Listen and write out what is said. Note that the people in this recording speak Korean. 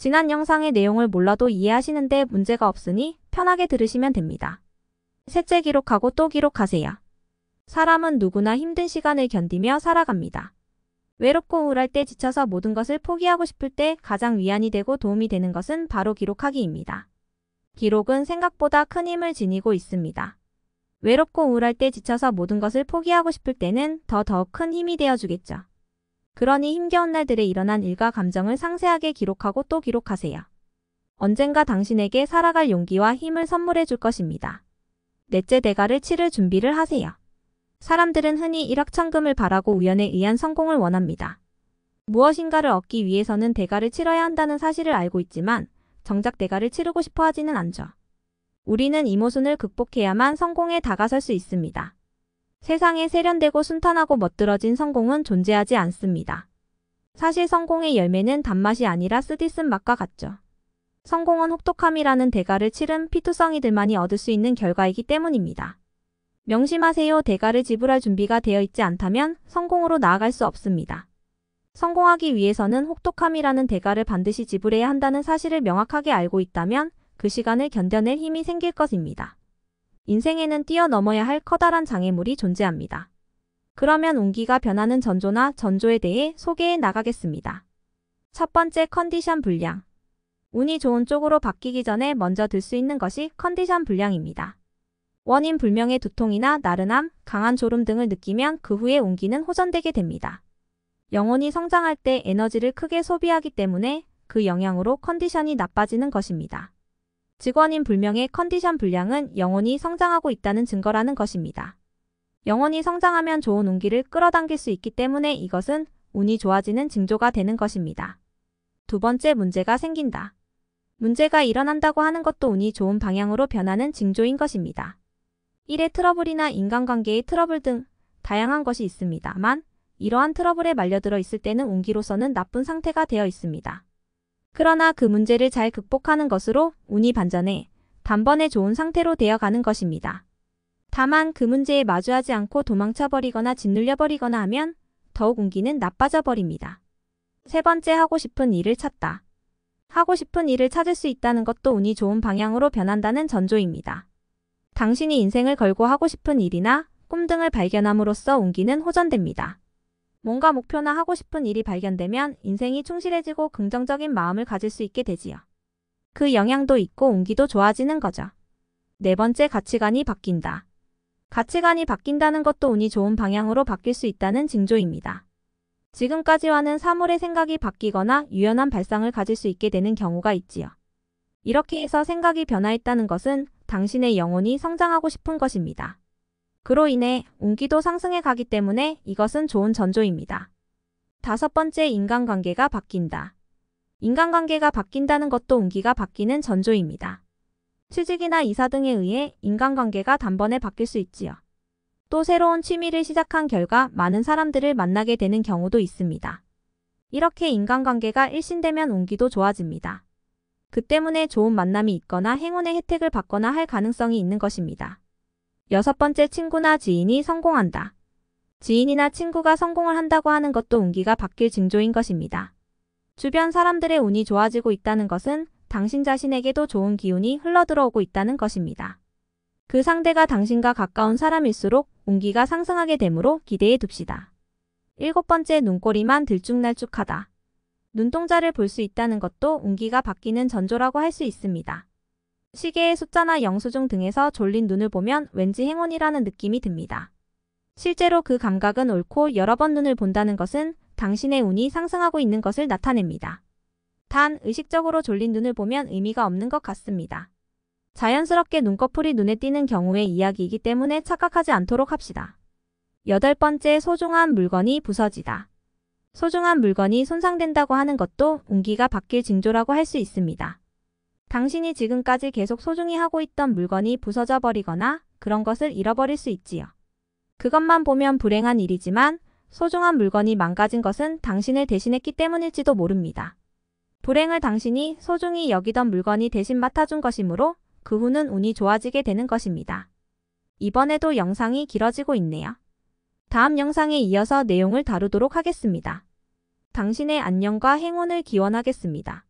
지난 영상의 내용을 몰라도 이해하시는데 문제가 없으니 편하게 들으시면 됩니다. 셋째 기록하고 또 기록하세요. 사람은 누구나 힘든 시간을 견디며 살아갑니다. 외롭고 우울할 때 지쳐서 모든 것을 포기하고 싶을 때 가장 위안이 되고 도움이 되는 것은 바로 기록하기입니다. 기록은 생각보다 큰 힘을 지니고 있습니다. 외롭고 우울할 때 지쳐서 모든 것을 포기하고 싶을 때는 더 더 큰 힘이 되어주겠죠. 그러니 힘겨운 날들에 일어난 일과 감정을 상세하게 기록하고 또 기록하세요. 언젠가 당신에게 살아갈 용기와 힘을 선물해 줄 것입니다. 넷째 대가를 치를 준비를 하세요. 사람들은 흔히 일확천금을 바라고 우연에 의한 성공을 원합니다. 무엇인가를 얻기 위해서는 대가를 치러야 한다는 사실을 알고 있지만 정작 대가를 치르고 싶어 하지는 않죠. 우리는 이 모순을 극복해야만 성공에 다가설 수 있습니다. 세상에 세련되고 순탄하고 멋들어진 성공은 존재하지 않습니다. 사실 성공의 열매는 단맛이 아니라 쓰디쓴 맛과 같죠. 성공은 혹독함이라는 대가를 치른 피투성이들만이 얻을 수 있는 결과이기 때문입니다. 명심하세요. 대가를 지불할 준비가 되어 있지 않다면 성공으로 나아갈 수 없습니다. 성공하기 위해서는 혹독함이라는 대가를 반드시 지불해야 한다는 사실을 명확하게 알고 있다면 그 시간을 견뎌낼 힘이 생길 것입니다. 인생에는 뛰어넘어야 할 커다란 장애물이 존재합니다. 그러면 운기가 변하는 전조나 전조에 대해 소개해 나가겠습니다. 첫 번째 컨디션 불량. 운이 좋은 쪽으로 바뀌기 전에 먼저 들 수 있는 것이 컨디션 불량입니다. 원인 불명의 두통이나 나른함, 강한 졸음 등을 느끼면 그 후에 운기는 호전되게 됩니다. 영혼이 성장할 때 에너지를 크게 소비하기 때문에 그 영향으로 컨디션이 나빠지는 것입니다. 직원인 불명의 컨디션 불량은 영혼이 성장하고 있다는 증거라는 것입니다. 영혼이 성장하면 좋은 운기를 끌어당길 수 있기 때문에 이것은 운이 좋아지는 징조가 되는 것입니다. 두 번째 문제가 생긴다. 문제가 일어난다고 하는 것도 운이 좋은 방향으로 변하는 징조인 것입니다. 일의 트러블이나 인간관계의 트러블 등 다양한 것이 있습니다만 이러한 트러블에 말려들어 있을 때는 운기로서는 나쁜 상태가 되어 있습니다. 그러나 그 문제를 잘 극복하는 것으로 운이 반전해 단번에 좋은 상태로 되어가는 것입니다. 다만 그 문제에 마주하지 않고 도망쳐버리거나 짓눌려버리거나 하면 더욱 운기는 나빠져버립니다. 세 번째 하고 싶은 일을 찾다. 하고 싶은 일을 찾을 수 있다는 것도 운이 좋은 방향으로 변한다는 전조입니다. 당신이 인생을 걸고 하고 싶은 일이나 꿈 등을 발견함으로써 운기는 호전됩니다. 뭔가 목표나 하고 싶은 일이 발견되면 인생이 충실해지고 긍정적인 마음을 가질 수 있게 되지요. 그 영향도 있고 온기도 좋아지는 거죠. 네 번째 가치관이 바뀐다. 가치관이 바뀐다는 것도 운이 좋은 방향으로 바뀔 수 있다는 징조입니다. 지금까지와는 사물의 생각이 바뀌거나 유연한 발상을 가질 수 있게 되는 경우가 있지요. 이렇게 해서 생각이 변화했다는 것은 당신의 영혼이 성장하고 싶은 것입니다. 그로 인해 운기도 상승해 가기 때문에 이것은 좋은 전조입니다. 다섯 번째 인간관계가 바뀐다. 인간관계가 바뀐다는 것도 운기가 바뀌는 전조입니다. 취직이나 이사 등에 의해 인간관계가 단번에 바뀔 수 있지요. 또 새로운 취미를 시작한 결과 많은 사람들을 만나게 되는 경우도 있습니다. 이렇게 인간관계가 일신되면 운기도 좋아집니다. 그 때문에 좋은 만남이 있거나 행운의 혜택을 받거나 할 가능성이 있는 것입니다. 여섯 번째 친구나 지인이 성공한다. 지인이나 친구가 성공을 한다고 하는 것도 운기가 바뀔 징조인 것입니다. 주변 사람들의 운이 좋아지고 있다는 것은 당신 자신에게도 좋은 기운이 흘러들어오고 있다는 것입니다. 그 상대가 당신과 가까운 사람일수록 운기가 상승하게 되므로 기대해 둡시다. 일곱 번째 눈꼬리만 들쭉날쭉하다. 눈동자를 볼 수 있다는 것도 운기가 바뀌는 전조라고 할 수 있습니다. 시계의 숫자나 영수증 등에서 졸린 눈을 보면 왠지 행운이라는 느낌이 듭니다. 실제로 그 감각은 옳고 여러 번 눈을 본다는 것은 당신의 운이 상승하고 있는 것을 나타냅니다. 단 의식적으로 졸린 눈을 보면 의미가 없는 것 같습니다. 자연스럽게 눈꺼풀이 눈에 띄는 경우의 이야기이기 때문에 착각하지 않도록 합시다. 여덟 번째 소중한 물건이 부서지다. 소중한 물건이 손상된다고 하는 것도 운기가 바뀔 징조라고 할 수 있습니다. 당신이 지금까지 계속 소중히 하고 있던 물건이 부서져 버리거나 그런 것을 잃어버릴 수 있지요. 그것만 보면 불행한 일이지만 소중한 물건이 망가진 것은 당신을 대신했기 때문일지도 모릅니다. 불행을 당신이 소중히 여기던 물건이 대신 맡아준 것이므로 그 후는 운이 좋아지게 되는 것입니다. 이번에도 영상이 길어지고 있네요. 다음 영상에 이어서 내용을 다루도록 하겠습니다. 당신의 안녕과 행운을 기원하겠습니다.